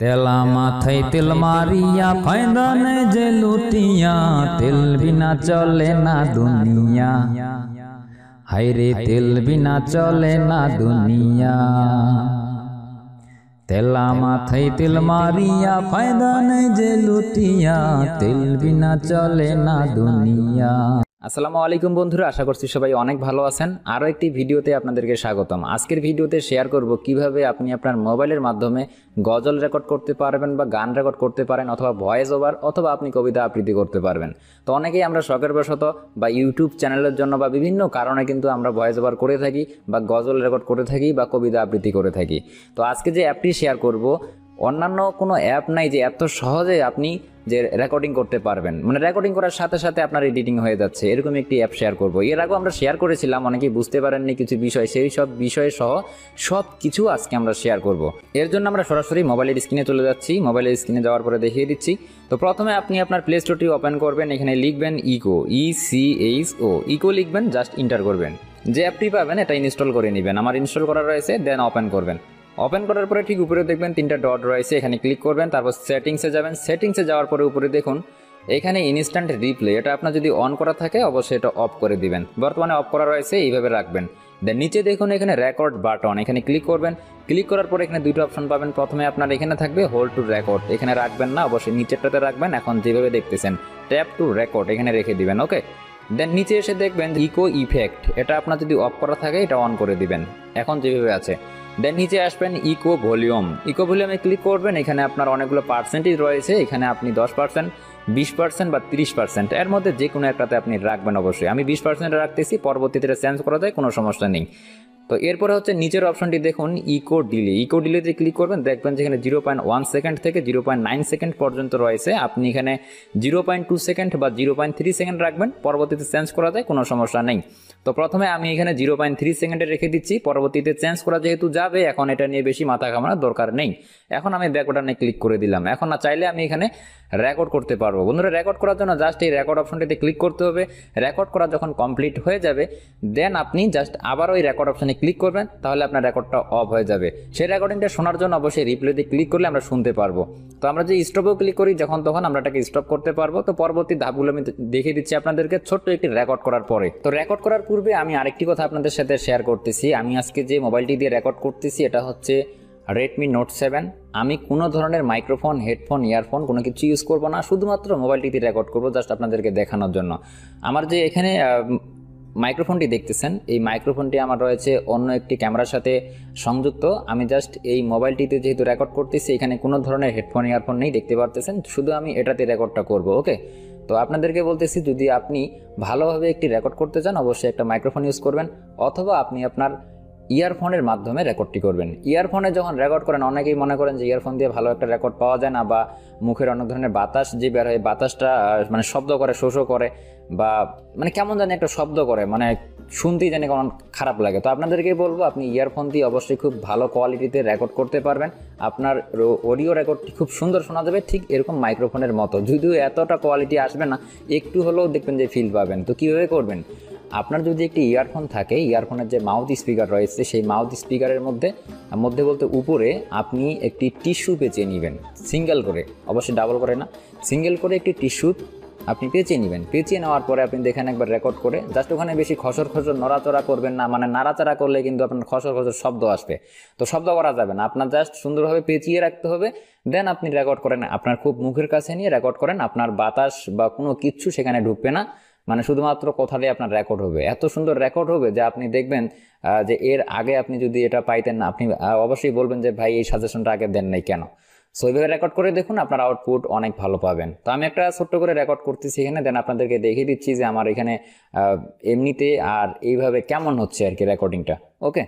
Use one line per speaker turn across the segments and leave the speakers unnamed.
তেলা মাথায় তেল মারিয়া ফায়দা নেই যে লুটিয়া তেল বিনা চলে না দুনিয়া হাইরে তেল বিনা চলে না
দুনিয়া তেলা মাথায় তেল মারিয়া ফায়দা নেই যে লুটিয়া তেল বিনা চলে না দুনিয়া
আসসালামু আলাইকুম বন্ধুরা আশা করছি সবাই অনেক ভালো আছেন আরও একটি ভিডিওতে আপনাদেরকে স্বাগতম আজকের ভিডিওতে শেয়ার করব কিভাবে আপনি আপনার মোবাইলের মাধ্যমে গজল রেকর্ড করতে পারবেন বা গান রেকর্ড করতে পারেন অথবা ভয়েস ওভার অথবা আপনি কবিতা আবৃত্তি করতে পারবেন তো অনেকেই আমরা শখের বশত বা ইউটিউব চ্যানেলের জন্য বা বিভিন্ন কারণে কিন্তু আমরা ভয়েস ওভার করে থাকি বা গজল রেকর্ড করে থাকি বা কবিতা আবৃত্তি করে থাকি তো আজকে যে অ্যাপটি শেয়ার করব অন্যান্য কোনো অ্যাপ নাই যে এত সহজে আপনি যে রেকর্ডিং করতে পারবেন মানে রেকর্ডিং করার সাথে সাথে আপনার এডিটিং হয়ে যাচ্ছে এরকম একটি অ্যাপ শেয়ার করবো এর আগেও আমরা শেয়ার করেছিলাম অনেকেই বুঝতে পারেননি কিছু বিষয় সেই সব বিষয় সহ সব কিছু আজকে আমরা শেয়ার করব। এর জন্য আমরা সরাসরি মোবাইলের স্ক্রিনে চলে যাচ্ছি মোবাইলের স্ক্রিনে যাওয়ার পরে দেখিয়ে দিচ্ছি তো প্রথমে আপনি আপনার প্লে স্টোরটি ওপেন করবেন এখানে লিখবেন echo E C H O echo লিখবেন জাস্ট ইন্টার করবেন যে অ্যাপটি পাবেন এটা ইনস্টল করে নেবেন আমার ইনস্টল করা রয়েছে দেন ওপেন করবেন ওপেন করার পরে ঠিক উপরে দেখবেন তিনটা ডট রয়েছে এখানে ক্লিক করবেন তারপর সেটিংসে যাবেন সেটিংসে যাওয়ার পরে উপরে দেখুন এখানে ইনস্ট্যান্ট রিপ্লে এটা আপনার যদি অন করা থাকে অবশ্যই এটা অফ করে দিবেন বর্তমানে অফ করা রয়েছে এইভাবে রাখবেন দেন নিচে দেখুন এখানে রেকর্ড বাটন এখানে ক্লিক করবেন ক্লিক করার পরে এখানে দুটো অপশন পাবেন প্রথমে আপনার এখানে থাকবে হোল্ড টু রেকর্ড এখানে রাখবেন না অবশ্যই নিচেরটাতে রাখবেন এখন যেভাবে দেখতেছেন ট্যাপ টু রেকর্ড এখানে রেখে দিবেন ওকে দেন নিচে এসে দেখবেন ইকো ইফেক্ট এটা আপনার যদি অফ করা থাকে এটা অন করে দিবেন এখন যেভাবে আছে দেন নিচে আসবেন ইকো ভলিউম ইকো ভলিউমে ক্লিক করবেন এখানে আপনার অনেকগুলো পার্সেন্টেজ রয়েছে এখানে আপনি দশ পার্সেন্ট বিশ পার্সেন্ট বা তিরিশ পার্সেন্ট এর মধ্যে যে কোনো একটাতে আপনি রাখবেন অবশ্যই আমি বিশ পার্সেন্ট রাখতেছি পরবর্তীতে চেঞ্জ করা যায় কোনো সমস্যা নেই তো এরপরে হচ্ছে নিচের অপশনটি দেখুন ইকো ডিলে ইকো ডিলেতে ক্লিক করবেন দেখবেন যেখানে জিরো পয়েন্ট ওয়ান সেকেন্ড থেকে জিরো পয়েন্ট নাইন সেকেন্ড পর্যন্ত রয়েছে আপনি এখানে জিরো পয়েন্ট টু সেকেন্ড বা জিরো পয়েন্ট থ্রি সেকেন্ড রাখবেন পরবর্তীতে চেঞ্জ করা যায় কোনো সমস্যা নেই তো প্রথমে আমি এখানে জিরো পয়েন্ট থ্রি সেকেন্ডে রেখে দিচ্ছি পরবর্তীতে চেঞ্জ করা যেহেতু যাবে এখন এটা নিয়ে বেশি মাথা ঘামানোর দরকার নেই এখন আমি ব্যাক নিয়ে ক্লিক করে দিলাম এখন না চাইলে আমি এখানে রেকর্ড করতে পারবো বন্ধুরা রেকর্ড করার জন্য জাস্ট এই রেকর্ড অপশনটিতে ক্লিক করতে হবে রেকর্ড করা যখন কমপ্লিট হয়ে যাবে দেন আপনি জাস্ট আবার ওই রেকর্ড অপশানে ক্লিক করবেন তাহলে আপনার রেকর্ডটা অফ হয়ে যাবে সেই রেকর্ডিংটা শোনার জন্য অবশ্যই রিপ্লেতে ক্লিক করলে আমরা শুনতে পারবো তো আমরা যে স্টপেও ক্লিক করি যখন তখন আমরা এটাকে স্টপ করতে পারবো তো পরবর্তী ধাপগুলো আমি দেখিয়ে দিচ্ছি আপনাদেরকে ছোট্ট একটি রেকর্ড করার পরে তো রেকর্ড করার পূর্বে আমি আরেকটি কথা আপনাদের সাথে শেয়ার করতেছি আমি আজকে যে মোবাইলটি দিয়ে রেকর্ড করতেছি এটা হচ্ছে রেডমি নোট সেভেন আমি কোনো ধরনের মাইক্রোফোন হেডফোন ইয়ারফোন কোনো কিছু ইউজ করবো না শুধুমাত্র মোবাইলটিতে রেকর্ড করবো জাস্ট আপনাদেরকে দেখানোর জন্য আমার যে এখানে মাইক্রোফোনটি দেখতেছেন এই মাইক্রোফোনটি আমার রয়েছে অন্য একটি ক্যামেরার সাথে সংযুক্ত আমি জাস্ট এই মোবাইলটিতে যেহেতু রেকর্ড করতেছি এখানে কোনো ধরনের হেডফোন ইয়ারফোন নেই দেখতে পারতেছেন শুধু আমি এটাতে রেকর্ডটা করব ওকে তো আপনাদেরকে বলতেছি যদি আপনি ভালোভাবে একটি রেকর্ড করতে চান অবশ্যই একটা মাইক্রোফোন ইউজ করবেন অথবা আপনি আপনার ইয়ারফোনের মাধ্যমে রেকর্ডটি করবেন ইয়ারফোনে যখন রেকর্ড করেন অনেকেই মনে করেন যে ইয়ারফোন দিয়ে ভালো একটা রেকর্ড পাওয়া যায় না বা মুখের অনেক ধরনের বাতাস যে বের হয় বাতাসটা মানে শব্দ করে শোষো করে বা মানে কেমন জানি একটা শব্দ করে মানে শুনতেই জানি কেমন খারাপ লাগে তো আপনাদেরকে বলবো আপনি ইয়ারফোন দিয়ে অবশ্যই খুব ভালো কোয়ালিটিতে রেকর্ড করতে পারবেন আপনার অডিও রেকর্ডটি খুব সুন্দর শোনা যাবে ঠিক এরকম মাইক্রোফোনের মতো যদিও এতটা কোয়ালিটি আসবে না একটু হলেও দেখবেন যে ফিল পাবেন তো কীভাবে করবেন আপনার যদি একটি ইয়ারফোন থাকে ইয়ারফোনের যে মাউথ স্পিকার রয়েছে সেই মাউথ স্পিকারের মধ্যে মধ্যে বলতে উপরে আপনি একটি টিস্যু পেঁচিয়ে নেবেন সিঙ্গেল করে অবশ্যই ডাবল করে না সিঙ্গেল করে একটি টিস্যু আপনি পেঁচিয়ে নেবেন পেঁচিয়ে নেওয়ার পরে আপনি দেখেন একবার রেকর্ড করে জাস্ট ওখানে বেশি খসর খসর নড়াচড়া করবেন না মানে নাড়াচাড়া করলে কিন্তু আপনার খসর খসর শব্দ আসবে তো শব্দ করা যাবে না আপনার জাস্ট সুন্দরভাবে পেঁচিয়ে রাখতে হবে দেন আপনি রেকর্ড করেন আপনার খুব মুখের কাছে নিয়ে রেকর্ড করেন আপনার বাতাস বা কোনো কিচ্ছু সেখানে ঢুকবে না মানে শুধুমাত্র কথাটাই আপনার রেকর্ড হবে এত সুন্দর রেকর্ড হবে যে আপনি দেখবেন যে এর আগে আপনি যদি এটা পাইতেন না আপনি অবশ্যই বলবেন যে ভাই এই সাজেশনটা আগে দেন নাই কেন সো এইভাবে রেকর্ড করে দেখুন আপনার আউটপুট অনেক ভালো পাবেন তো আমি একটা ছোট্ট করে রেকর্ড করতেছি এখানে দেন আপনাদেরকে দেখিয়ে দিচ্ছি যে আমার এখানে এমনিতে আর এইভাবে কেমন হচ্ছে আর কি রেকর্ডিংটা ওকে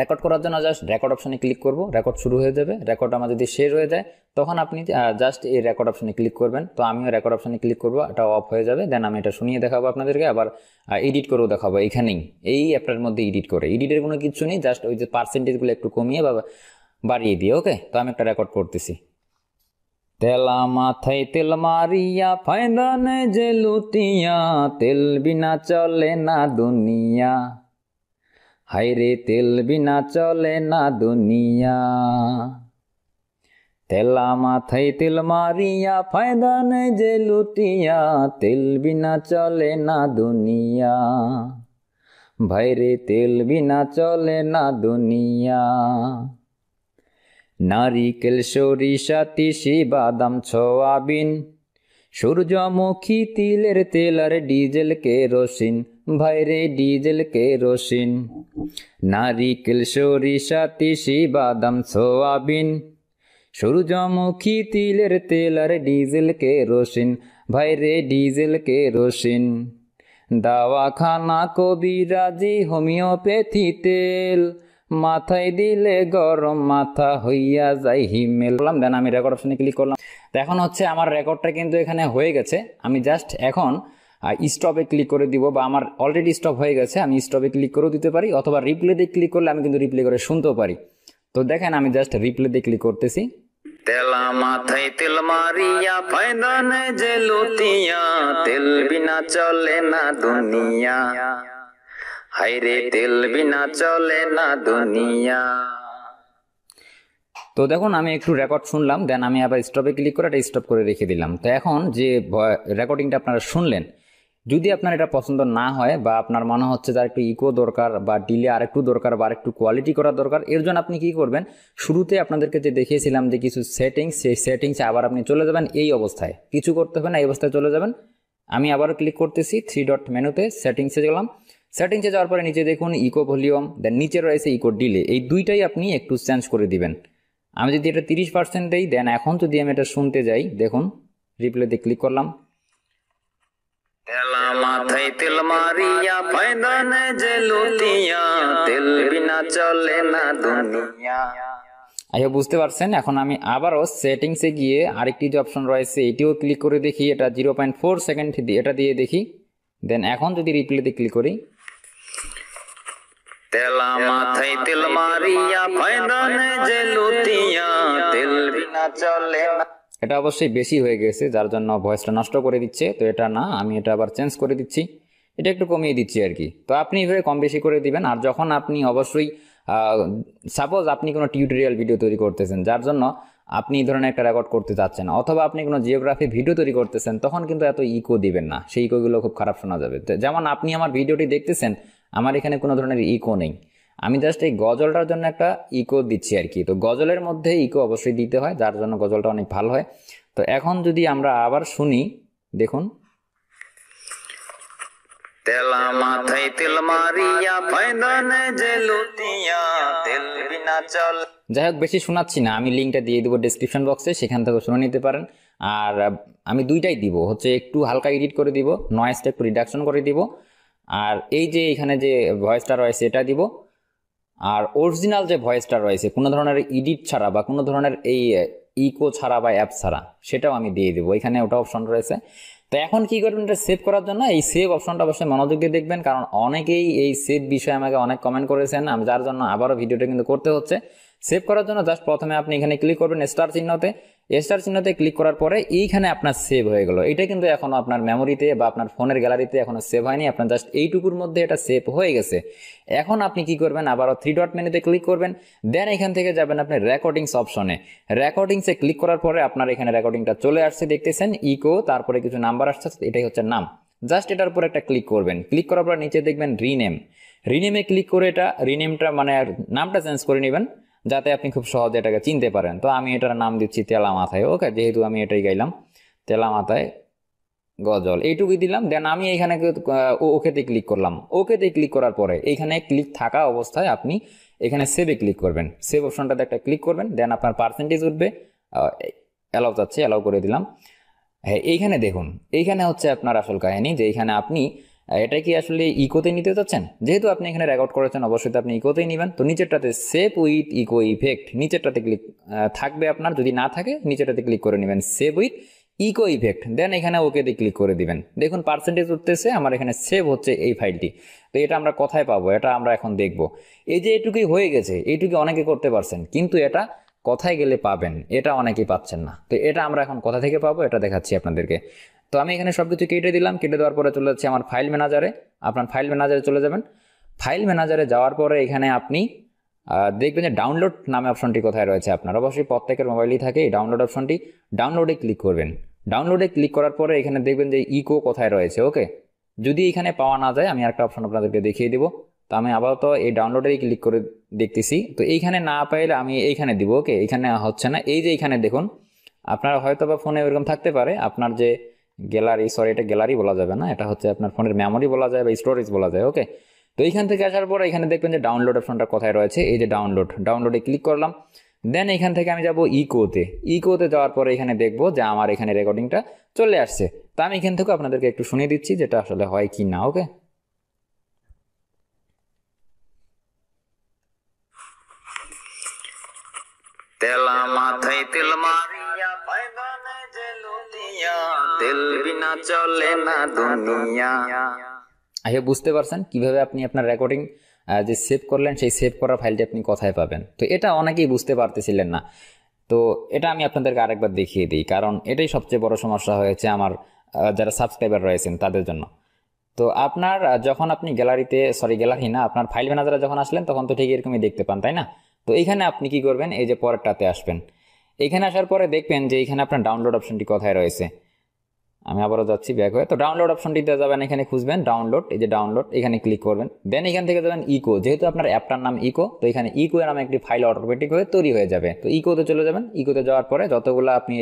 রেকর্ড করার জন্য জাস্ট রেকর্ড অপশনে ক্লিক করব রেকর্ড শুরু হয়ে যাবে রেকর্ড আমার যদি শেষ হয়ে যায় তখন আপনি জাস্ট এই রেকর্ড অপশনে ক্লিক করবেন তো আমিও রেকর্ড অপশনে ক্লিক করব এটা অফ হয়ে যাবে দেন আমি এটা শুনিয়ে দেখাবো আপনাদেরকে আবার এডিট করেও দেখাবো এখানেই এই অ্যাপটার মধ্যে এডিট করে এডিটের কোনো কিছু নেই জাস্ট ওই যে পার্সেন্টেজগুলো একটু কমিয়ে বা বাড়িয়ে দিয়ে ওকে তো আমি একটা রেকর্ড করতেছি তেলা মাথায় তেল মারিয়া ফায়দা নেই যে লুটিয়া তেল বিনা চলে না দুনিয়া হাইরে তেল বিনা চলে না দুনিয়া তেলা মাথায় তেল মারিয়া ফায়দা নেই যে লুটিয়া তেল বিনা চলে না দুনিয়া ভাইরে তেল বিনা চলে না দুনিয়া নারিকেল সরিষা তিসি বাদাম ছোয়াবিন সূর্যমুখী তিলের তেল আর ডিজেল রসিন ভাইরে ডিজেল রসিন নারিকেল সরিষা তিসি বাদাম সোয়াবিন সূর্যমুখী তিলের তেল আর ডিজেল রসিন ভাইরে ডিজেল রসিন দাওয়াখানা কবিরাজি হোমিওপ্যাথি তেল মাথায় দিলে গরম মাথা হইয়া যাই হিমেল বললাম দেন আমি রেকর্ড অপশনে ক্লিক করলাম তো এখন হচ্ছে আমার রেকর্ডটা কিন্তু এখানে হয়ে গেছে আমি জাস্ট এখন স্টপে ক্লিক করে দিব বা আমার অলরেডি স্টপ হয়ে গেছে আমি স্টপে ক্লিক করেও দিতে পারি অথবা রিপ্লে দিয়ে ক্লিক করলে আমি কিন্তু রিপ্লে করে শুনতেও পারি তো দেখেন আমি জাস্ট দিয়ে ক্লিক করতেছি
তেলা মাথায় তেল মারিয়া ফায়দানে যে লুতিয়া তেল বিনা চলে না দুনিয়া হাইরে তেল বিনা চলে না দুনিয়া
তো দেখুন আমি একটু রেকর্ড শুনলাম দেন আমি আবার স্টপে ক্লিক করে এটা স্টপ করে রেখে দিলাম তো এখন যে রেকর্ডিংটা আপনারা শুনলেন যদি আপনার এটা পছন্দ না হয় বা আপনার মনে হচ্ছে তার একটু ইকো দরকার বা ডিলে আর একটু দরকার বা একটু কোয়ালিটি করা দরকার এর জন্য আপনি কি করবেন শুরুতে আপনাদেরকে যে দেখিয়েছিলাম যে কিছু সেটিংস সেই সেটিংসে আবার আপনি চলে যাবেন এই অবস্থায় কিছু করতে হবে না এই অবস্থায় চলে যাবেন আমি আবারও ক্লিক করতেছি থ্রি ডট মেনুতে সেটিংসে গেলাম সেটিংসে যাওয়ার পরে নিচে দেখুন ইকো ভলিউম দেন নিচে রয়েছে ইকো ডিলে এই দুইটাই আপনি একটু চেঞ্জ করে দিবেন আমি যদি এটা তিরিশ পার্সেন্ট দিই দেন এখন যদি আমি এটা শুনতে যাই দেখুন রিপ্লেতে ক্লিক করলাম মাথায় আচ্ছা, বুঝতে পারছেন এখন আমি আবারও সেটিংসে গিয়ে আরেকটি যে অপশন রয়েছে এটিও ক্লিক করে দেখি এটা জিরো পয়েন্ট ফোর সেকেন্ড এটা দিয়ে দেখি দেন এখন যদি রিপ্লেতে ক্লিক করি
তেলা মাথায় তেল মারিয়া যে লুতিয়া বিনা চলে
এটা অবশ্যই বেশি হয়ে গেছে যার জন্য ভয়েসটা নষ্ট করে দিচ্ছে তো এটা না আমি এটা আবার চেঞ্জ করে দিচ্ছি এটা একটু কমিয়ে দিচ্ছি আর কি তো আপনি এভাবে কম বেশি করে দিবেন আর যখন আপনি অবশ্যই সাপোজ আপনি কোনো টিউটোরিয়াল ভিডিও তৈরি করতেছেন যার জন্য আপনি এই ধরনের একটা রেকর্ড করতে চাচ্ছেন অথবা আপনি কোনো জিওগ্রাফি ভিডিও তৈরি করতেছেন তখন কিন্তু এত ইকো দিবেন না সেই ইকোগুলো খুব খারাপ শোনা যাবে যেমন আপনি আমার ভিডিওটি দেখতেছেন আমার এখানে কোনো ধরনের ইকো নেই আমি জাস্ট এই গজলটার জন্য একটা ইকো দিচ্ছি আর কি তো গজলের মধ্যে ইকো অবশ্যই দিতে হয় যার জন্য গজলটা অনেক ভালো হয় তো এখন যদি আমরা আবার শুনি দেখুন
তেলা মাথায় তেল
যাই হোক বেশি শোনাচ্ছি না আমি লিঙ্কটা দিয়ে দেবো ডিসক্রিপশন বক্সে সেখান থেকে শুনে নিতে পারেন আর আমি দুইটাই দিব হচ্ছে একটু হালকা এডিট করে দিব নয়েসটা একটু রিডাকশন করে দিব আর এই যে এখানে যে ভয়েসটা রয়েছে এটা দিব আর অরিজিনাল যে ভয়েসটা রয়েছে কোনো ধরনের ইডিট ছাড়া বা কোনো ধরনের এই ইকো ছাড়া বা অ্যাপ ছাড়া সেটাও আমি দিয়ে দেবো এখানে ওটা অপশন রয়েছে তো এখন কি করবেন এটা সেভ করার জন্য এই সেভ অপশনটা অবশ্যই মনোযোগ দিয়ে দেখবেন কারণ অনেকেই এই সেভ বিষয়ে আমাকে অনেক কমেন্ট করেছেন আমি যার জন্য আবারও ভিডিওটা কিন্তু করতে হচ্ছে সেভ করার জন্য জাস্ট প্রথমে আপনি এখানে ক্লিক করবেন স্টার চিহ্নতে স্টার চিহ্নতে ক্লিক করার পরে এইখানে আপনার সেভ হয়ে গেল এটা কিন্তু এখনও আপনার মেমোরিতে বা আপনার ফোনের গ্যালারিতে এখনও সেভ হয়নি আপনার জাস্ট এইটুকুর মধ্যে এটা সেভ হয়ে গেছে এখন আপনি কি করবেন আবারও থ্রি ডট মেনুতে ক্লিক করবেন দেন এখান থেকে যাবেন আপনি রেকর্ডিংস অপশনে রেকর্ডিংসে ক্লিক করার পরে আপনার এখানে রেকর্ডিংটা চলে আসছে দেখতেছেন ইকো তারপরে কিছু নাম্বার আসছে এটাই হচ্ছে নাম জাস্ট এটার উপর একটা ক্লিক করবেন ক্লিক করার পর নিচে দেখবেন রিনেম রিনেমে ক্লিক করে এটা রিনেমটা মানে নামটা চেঞ্জ করে নেবেন যাতে আপনি খুব সহজে এটাকে চিনতে পারেন তো আমি এটার নাম দিচ্ছি তেলা মাথায় ওকে যেহেতু আমি এটাই গাইলাম তেলা মাথায় গজল এইটুকুই দিলাম দেন আমি এখানে ওকেতে ক্লিক করলাম ওকেতে ক্লিক করার পরে এখানে ক্লিক থাকা অবস্থায় আপনি এখানে সেভে ক্লিক করবেন সেভ অপশনটাতে একটা ক্লিক করবেন দেন আপনার পার্সেন্টেজ উঠবে অ্যালাউ চাচ্ছে অ্যালাউ করে দিলাম হ্যাঁ এইখানে দেখুন এইখানে হচ্ছে আপনার আসল কাহিনী যে এইখানে আপনি এটা কি আসলে ইকোতে নিতে চাচ্ছেন যেহেতু আপনি এখানে রেকর্ড করেছেন অবশ্যই আপনি ইকোতেই নেবেন তো নিচেরটাতে সেভ উইথ ইকো ইফেক্ট নিচেরটাতে ক্লিক থাকবে আপনার যদি না থাকে নিচেরটাতে ক্লিক করে নেবেন save with echo effect then এখানে ওকেতে ক্লিক করে দিবেন দেখুন পার্সেন্টেজ উঠতেছে আমার এখানে সেভ হচ্ছে এই ফাইলটি তো এটা আমরা কোথায় পাবো এটা আমরা এখন দেখব এই যে এটুকুই হয়ে গেছে এইটুকু অনেকে করতে পারছেন কিন্তু এটা কোথায় গেলে পাবেন এটা অনেকেই পাচ্ছেন না তো এটা আমরা এখন কোথা থেকে পাবো এটা দেখাচ্ছি আপনাদেরকে তো আমি এখানে সব কিছু কেটে দিলাম কেটে দেওয়ার পরে চলে যাচ্ছে আমার ফাইল ম্যানেজারে আপনার ফাইল ম্যানেজারে চলে যাবেন ফাইল ম্যানেজারে যাওয়ার পরে এখানে আপনি দেখবেন যে ডাউনলোড নামে অপশনটি কোথায় রয়েছে আপনার অবশ্যই প্রত্যেকের মোবাইলই থাকে এই ডাউনলোড অপশনটি ডাউনলোডে ক্লিক করবেন ডাউনলোডে ক্লিক করার পরে এখানে দেখবেন যে ইকো কোথায় রয়েছে ওকে যদি এখানে পাওয়া না যায় আমি একটা অপশন আপনাদেরকে দেখিয়ে দেবো তো আমি আপাতত এই ডাউনলোডেই ক্লিক করে দেখতেছি তো এইখানে না পাইলে আমি এইখানে দিব ওকে এইখানে হচ্ছে না এই যে এইখানে দেখুন আপনার হয়তো বা ফোনে এরকম থাকতে পারে আপনার যে গ্যালারি সরি এটা গ্যালারি বলা যাবে না এটা হচ্ছে আপনার ফোনের মেমোরি বলা যায় বা স্টোরেজ বলা যায় ওকে তো এইখান থেকে আসার পর এখানে দেখবেন যে ডাউনলোড অপশনটা কোথায় রয়েছে এই যে ডাউনলোড ডাউনলোডে ক্লিক করলাম দেন এখান থেকে আমি যাব ইকোতে ইকোতে যাওয়ার পরে এখানে দেখবো যে আমার এখানে রেকর্ডিংটা চলে আসছে তা আমি এখান থেকে আপনাদেরকে একটু শুনিয়ে দিচ্ছি যেটা আসলে হয় কি না ওকে
তেলা মাথায় তেল মারি তেল বিনা চলে না দুনিয়া
আই আচ্ছা, হোপ বুঝতে পারছেন কিভাবে আপনি আপনার রেকর্ডিং যে সেভ করলেন সেই সেভ করা ফাইলটি আপনি কোথায় পাবেন তো এটা অনেকেই বুঝতে পারতেছিলেন না তো এটা আমি আপনাদেরকে আরেকবার দেখিয়ে দিই কারণ এটাই সবচেয়ে বড় সমস্যা হয়েছে আমার যারা সাবস্ক্রাইবার রয়েছেন তাদের জন্য তো আপনার যখন আপনি গ্যালারিতে সরি গ্যালারি না আপনার ফাইল ম্যানেজারে যখন আসলেন তখন তো ঠিক এরকমই দেখতে পান তাই না তো এখানে আপনি কি করবেন এই যে পরেরটাতে আসবেন এখানে আসার পরে দেখবেন যে এখানে আপনার ডাউনলোড অপশনটি কোথায় রয়েছে আমি আবারও যাচ্ছি ব্যাক হয়ে তো ডাউনলোড অপশনটিতে যাবেন এখানে খুঁজবেন ডাউনলোড এই যে ডাউনলোড এখানে ক্লিক করবেন দেন এখান থেকে যাবেন ইকো যেহেতু আপনার অ্যাপটার নাম ইকো তো এখানে ইকো এর নামে একটি ফাইল অটোমেটিক হয়ে তৈরি হয়ে যাবে তো ইকোতে চলে যাবেন ইকোতে যাওয়ার পরে যতগুলো আপনি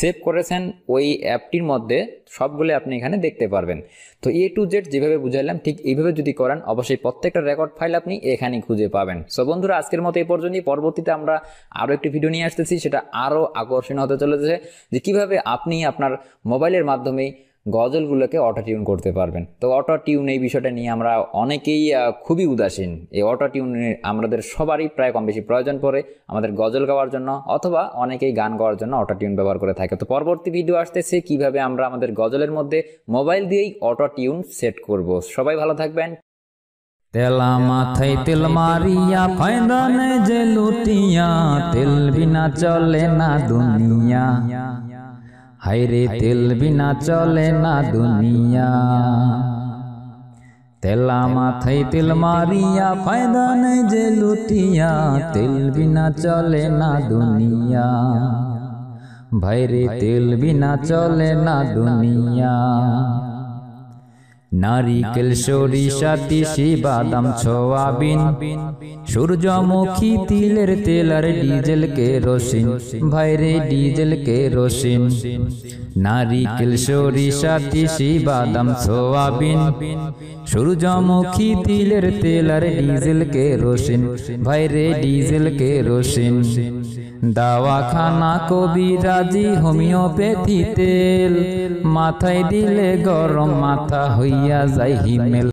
সেভ করেছেন ওই অ্যাপটির মধ্যে সবগুলো আপনি এখানে দেখতে পারবেন তো এ টু জেড যেভাবে বুঝাইলাম ঠিক এইভাবে যদি করেন অবশ্যই প্রত্যেকটা রেকর্ড ফাইল আপনি এখানে খুঁজে পাবেন সো বন্ধুরা আজকের মতো এই পর্যন্তই পরবর্তীতে আমরা আরও একটি ভিডিও নিয়ে আসতেছি সেটা আরও আকর্ষণীয় হতে চলেছে যে কিভাবে আপনি আপনার মোবাইলের মাধ্যমে মাধ্যমেই গজলগুলোকে অটো টিউন করতে পারবেন তো অটো টিউন এই বিষয়টা নিয়ে আমরা অনেকেই খুবই উদাসীন এই অটো টিউন আমাদের সবারই প্রায় কম বেশি প্রয়োজন পড়ে আমাদের গজল গাওয়ার জন্য অথবা অনেকেই গান গাওয়ার জন্য অটো টিউন ব্যবহার করে থাকে তো পরবর্তী ভিডিও আসতেছে কিভাবে আমরা আমাদের গজলের মধ্যে মোবাইল দিয়েই অটো টিউন সেট করব সবাই ভালো থাকবেন
তেলা মাথায় তেল মারিয়া ফায়দা ফাইরনে যে লুটিয়া তেল বিনা চলে না দুনিয়া হাইরে তেল বিনা চলে না দুনিয়া তেলা মাথায় তেল মারিয়া ফায়দা নেই যে লুটিয়া তেল বিনা চলে না দুনিয়া ভাইরে তেল বিনা চলে না দুনিয়া
নারিকেল সরিষা তিসি বাদাম ছোয়াবিন সূর্যমুখী তিলের তেল আর ডিজেল কেরোসিন ভাইরে ডিজেল কেরোসিন নারিকেল সরিষা তিসি বাদাম ছোয়াবিন সূর্যমুখী তিলের তেল আর ডিজেল কেরোসিন ভাইরে ডিজেল কেরোসিন দাওয়াখানা কবিরাজি হোমিওপ্যাথি তেল মাথায় দিলে গরম মাথা হইয়া যায় হিমেল